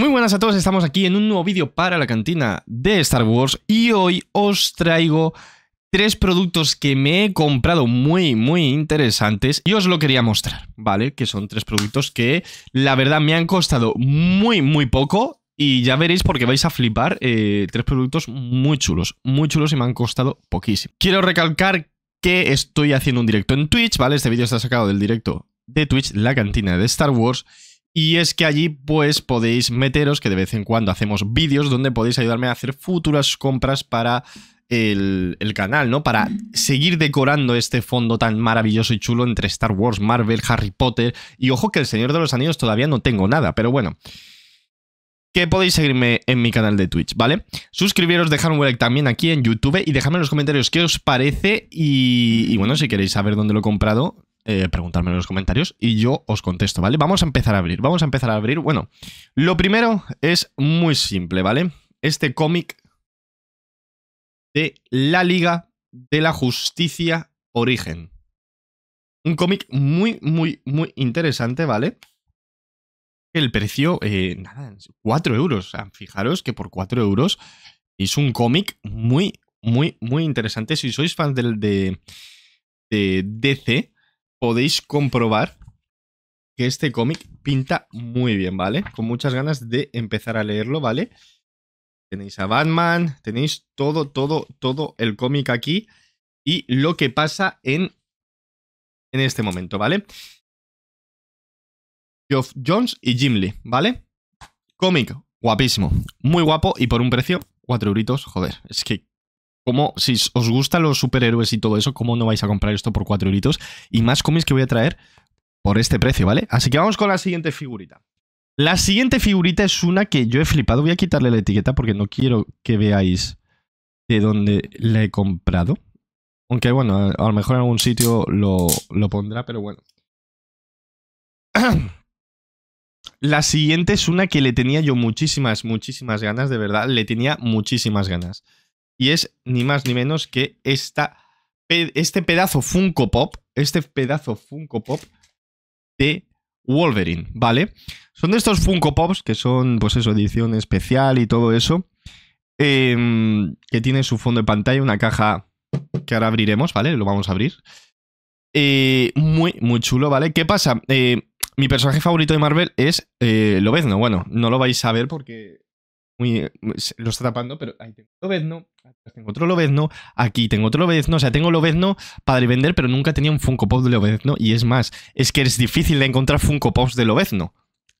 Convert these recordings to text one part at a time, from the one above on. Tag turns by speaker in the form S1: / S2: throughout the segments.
S1: Muy buenas a todos, estamos aquí en un nuevo vídeo para la cantina de Star Wars y hoy os traigo tres productos que me he comprado muy, muy interesantes y os lo quería mostrar, ¿vale? Que son tres productos que la verdad me han costado muy, muy poco y ya veréis porque vais a flipar eh, tres productos muy chulos, muy chulos y me han costado poquísimo. Quiero recalcar que estoy haciendo un directo en Twitch, ¿vale? Este vídeo está sacado del directo de Twitch, la cantina de Star Wars. Y es que allí pues podéis meteros, que de vez en cuando hacemos vídeos donde podéis ayudarme a hacer futuras compras para el, canal, ¿no? Para seguir decorando este fondo tan maravilloso y chulo entre Star Wars, Marvel, Harry Potter y ojo que el Señor de los Anillos todavía no tengo nada, pero bueno. Que podéis seguirme en mi canal de Twitch, ¿vale? Suscribiros, dejad un like también aquí en YouTube y dejadme en los comentarios qué os parece y, y bueno, si queréis saber dónde lo he comprado, eh, en los comentarios y yo os contesto, ¿vale? Vamos a empezar a abrir, vamos a empezar a abrir. Bueno, lo primero es muy simple, ¿vale? Este cómic de la Liga de la Justicia Origen. Un cómic muy, muy, muy interesante, ¿vale? El precio, eh, nada, 4 euros. fijaros que por 4 euros es un cómic muy, muy, muy interesante. Si sois fans del, de DC, podéis comprobar que este cómic pinta muy bien, ¿vale? Con muchas ganas de empezar a leerlo, ¿vale? Tenéis a Batman, tenéis todo, todo, todo el cómic aquí y lo que pasa en, en este momento, ¿vale? Geoff Jones y Jim Lee, ¿vale? Cómic guapísimo, muy guapo y por un precio, 4 euritos, joder, es que como si os gustan los superhéroes y todo eso, cómo no vais a comprar esto por 4 euritos y más cómics que voy a traer por este precio, ¿vale? Así que vamos con la siguiente figurita. La siguiente figurita es una que yo he flipado. Voy a quitarle la etiqueta porque no quiero que veáis de dónde la he comprado. Aunque bueno, a lo mejor en algún sitio lo, lo pondrá, pero bueno. La siguiente es una que le tenía yo muchísimas, muchísimas ganas, de verdad. Le tenía muchísimas ganas y es ni más ni menos que este pedazo Funko Pop, este pedazo Funko Pop de Wolverine, ¿vale? Son de estos Funko Pops que son, pues eso, edición especial y todo eso, em, que tiene su fondo de pantalla, una caja que ahora abriremos, ¿vale? Lo vamos a abrir. Eh, muy, muy chulo, ¿vale? ¿Qué pasa? Eh, mi personaje favorito de Marvel es eh, Lobezno. Bueno, no lo vais a ver porque eh, lo está tapando, pero ahí tengo Lobezno, aquí tengo otro Lobezno, aquí tengo otro Lobezno, o sea, tengo Lobezno para vender, pero nunca tenía un Funko Pop de Lobezno, y es más, es que es difícil de encontrar Funko Pops de Lobezno.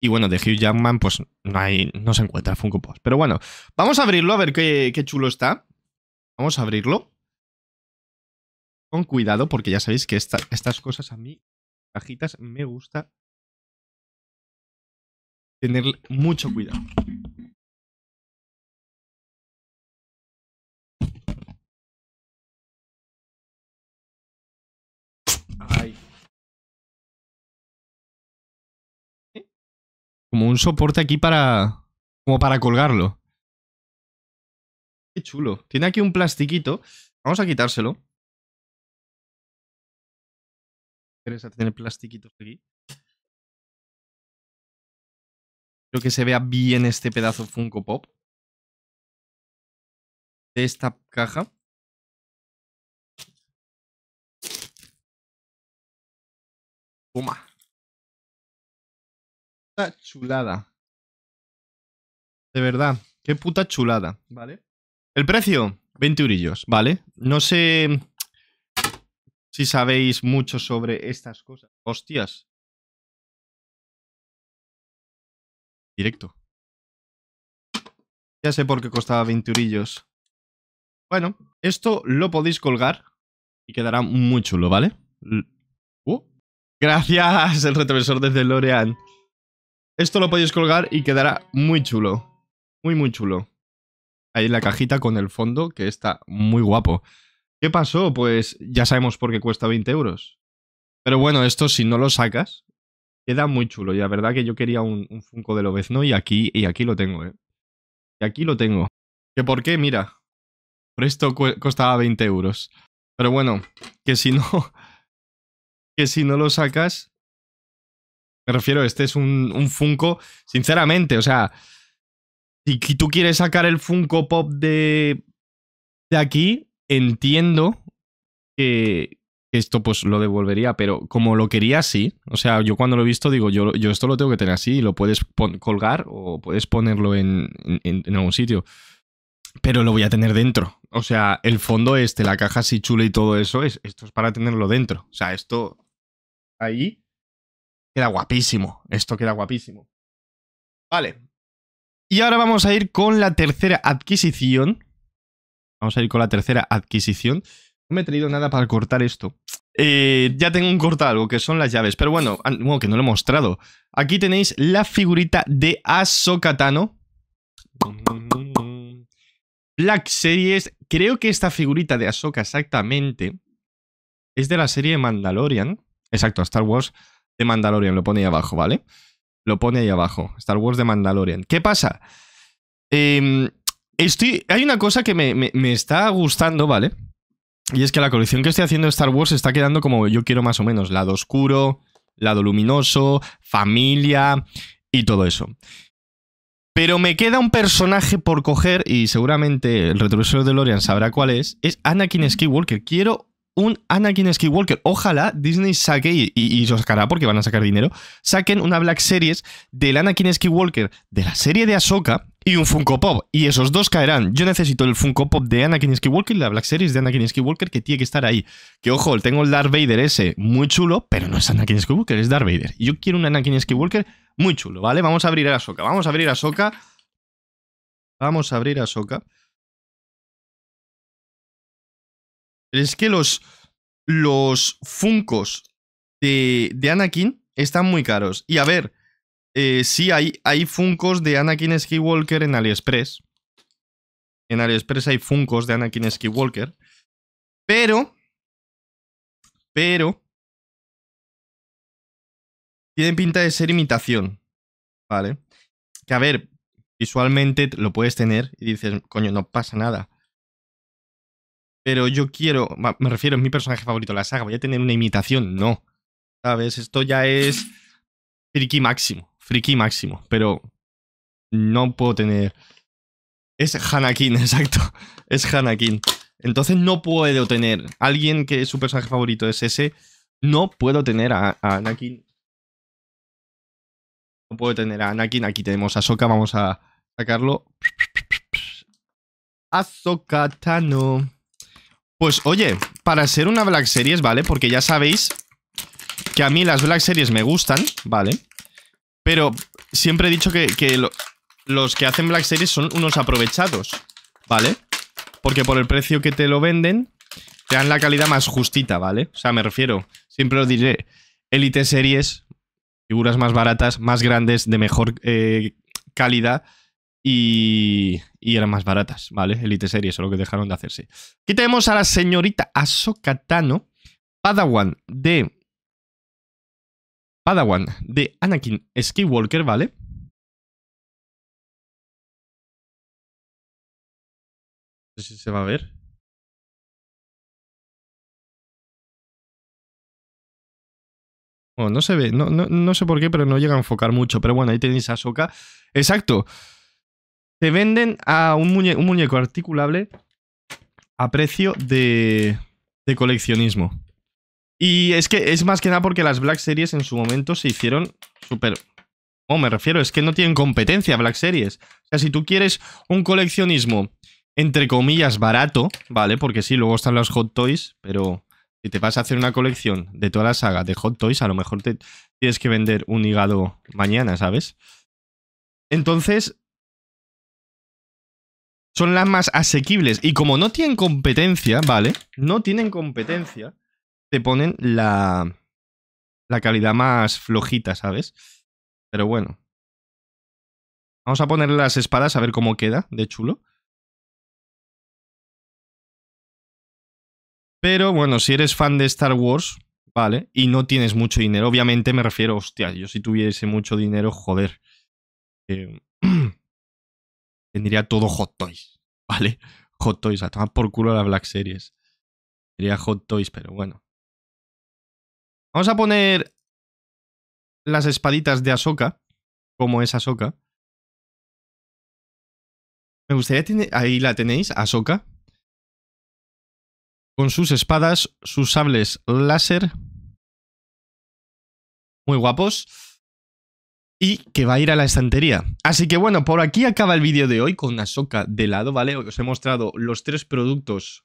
S1: Y bueno, de Hugh Jackman, pues no, hay, no se encuentra Funko Pops. Pero bueno, vamos a abrirlo a ver qué, chulo está. Vamos a
S2: abrirlo. Con cuidado, porque ya sabéis que estas cosas a mí, cajitas, me gusta tener mucho cuidado. Ay. Como un soporte aquí para. Como para colgarlo. Qué chulo. Tiene aquí un plastiquito. Vamos a quitárselo. Interesa tener plastiquitos aquí. que se vea bien este pedazo Funko Pop. De esta caja. ¡Puma! Puta chulada. De verdad, qué puta chulada. Vale. El precio, 20 eurillos, ¿vale? No sé si sabéis mucho sobre estas cosas. Hostias. Directo. Ya sé por qué costaba 20 eurillos. Bueno,
S1: esto lo podéis colgar y quedará muy chulo, ¿vale? Gracias, el retrovisor de L'Oreal. Esto lo podéis colgar y quedará muy chulo. Muy, muy chulo. Ahí la cajita con el fondo, que está muy guapo. ¿Qué pasó? Pues ya sabemos por qué cuesta 20 euros. Pero bueno, esto si no lo sacas, queda muy chulo. Y la verdad que yo quería un, Funko de Lobezno y aquí, y aquí lo tengo, ¿eh? Y aquí lo tengo. ¿Que por qué? Mira. Por esto costaba 20 euros. Pero bueno, que si no que si no lo sacas. Me refiero, este es un, un Funko. Sinceramente, o sea. Si tú quieres sacar el Funko Pop de. de aquí, entiendo que, esto pues lo devolvería, pero como lo quería así, o sea, yo cuando lo he visto digo, yo, yo esto lo tengo que tener así, y lo puedes colgar o puedes ponerlo en, en, algún sitio, pero lo voy a tener dentro. O sea, el fondo este, la caja así chula y todo eso, es, esto es para tenerlo dentro. O sea, esto ahí. Queda guapísimo, esto queda guapísimo. Vale. Y ahora vamos a ir con la tercera adquisición. Vamos a ir con la tercera adquisición. No me he traído nada para cortar esto. Eh, ya tengo un corta algo, que son las llaves. Pero bueno, que no lo he mostrado. Aquí tenéis la figurita de Tano. Black Series. Creo que esta figurita de Asoka exactamente es de la serie Mandalorian. Exacto, Star Wars de Mandalorian, lo pone ahí abajo, ¿vale? Lo pone ahí abajo, Star Wars de Mandalorian. ¿Qué pasa? Em, hay una cosa que me, me, está gustando, ¿vale? Y es que la colección que estoy haciendo de Star Wars está quedando como yo quiero más o menos, lado oscuro, lado luminoso, familia y todo eso. Pero me queda un personaje por coger y seguramente el retrovisor de Lorian sabrá cuál es. Es Anakin Skywalker. Quiero un Anakin Skywalker. Ojalá Disney saque, y, y, sacará porque van a sacar dinero, saquen una Black Series del Anakin Skywalker de la serie de Ahsoka y un Funko Pop. Y esos dos caerán. Yo necesito el Funko Pop de Anakin Skywalker y la Black Series de Anakin Skywalker que tiene que estar ahí. Que ojo, tengo el Darth Vader ese muy chulo, pero no es Anakin Skywalker, es Darth Vader. Yo quiero un Anakin Skywalker muy chulo, ¿vale? Vamos a abrir a Ahsoka. Vamos a abrir a Ahsoka.
S2: Vamos a abrir a Ahsoka. es que los, los Funcos de,
S1: de Anakin están muy caros. Y a ver, eh, sí, hay, hay Funcos de Anakin
S2: Skywalker en AliExpress. En AliExpress hay Funcos de Anakin Skywalker. Pero. Pero. Tienen pinta de ser imitación. ¿Vale? Que a ver,
S1: visualmente lo puedes tener y dices, coño, no pasa nada pero yo quiero, me refiero, a mi personaje favorito de la saga, voy a tener una imitación, no. ¿Sabes? Esto ya es friki máximo, friki máximo, pero no puedo tener... Es Hanakin, exacto, es Hanakin. Entonces no puedo tener alguien que su personaje favorito es ese, no puedo tener a, Hanakin. Anakin. No puedo tener a Anakin, aquí tenemos a Soka, vamos a sacarlo. Ahsoka Tano. Pues oye, para ser una Black Series, ¿vale? Porque ya sabéis que a mí las Black Series me gustan, ¿vale? Pero siempre he dicho que, los que hacen Black Series son unos aprovechados, ¿vale? Porque por el precio que te lo venden, te dan la calidad más justita, ¿vale? O sea, me refiero, siempre lo diré, Elite Series, figuras más baratas, más grandes, de mejor eh, calidad y, y, eran más baratas, ¿vale? Elite Series, eso lo que dejaron de hacerse. Aquí tenemos a la señorita Ahsoka Tano, Padawan de...
S2: Padawan de Anakin Skywalker, ¿vale? No sé si se va a ver. Bueno, no se ve, no, sé por qué, pero no llega a enfocar mucho. Pero bueno, ahí tenéis a Ahsoka. Exacto.
S1: Te venden a un, muñeco articulable a precio de, de coleccionismo. Y es que es más que nada porque las Black Series en su momento se hicieron súper... o oh, me refiero, es que no tienen competencia Black Series. O sea, si tú quieres un coleccionismo, entre comillas, barato, ¿vale? Porque sí, luego están los Hot Toys, pero si te vas a hacer una colección de toda la saga de Hot Toys, a lo mejor te tienes que vender un hígado mañana, ¿sabes? Entonces, son las más asequibles. Y como no tienen competencia, ¿vale? No tienen competencia, te ponen la, la calidad
S2: más flojita, ¿sabes? Pero bueno. Vamos a poner las espadas a ver cómo queda de chulo.
S1: Pero bueno, si eres fan de Star Wars, ¿vale? Y no tienes mucho dinero, obviamente me refiero, hostia, yo si tuviese mucho dinero, joder. Eh... tendría todo Hot Toys, ¿vale? Hot Toys, a tomar por culo la Black Series.
S2: Sería Hot Toys, pero bueno. Vamos a poner las espaditas de Ahsoka, como es Ahsoka. Me gustaría tener... Ahí la tenéis, Ahsoka. Con sus espadas, sus sables láser. Muy guapos y que va a ir a la estantería. Así que bueno, por aquí
S1: acaba el vídeo de hoy con Ahsoka de lado, ¿vale? Os he mostrado los tres productos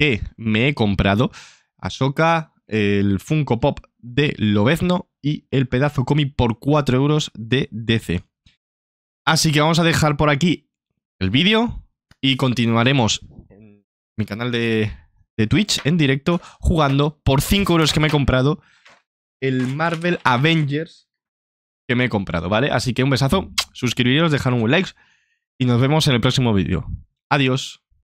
S1: que me he comprado. Ahsoka, el Funko Pop de Lobezno y el pedazo comi por 4 euros de DC. Así que vamos a dejar por aquí el vídeo y continuaremos en mi canal de, de Twitch en directo jugando por 5 euros que me he comprado el Marvel Avengers que me he comprado, ¿vale? Así que un besazo, suscribiros, dejar un like y nos vemos en el próximo vídeo. Adiós.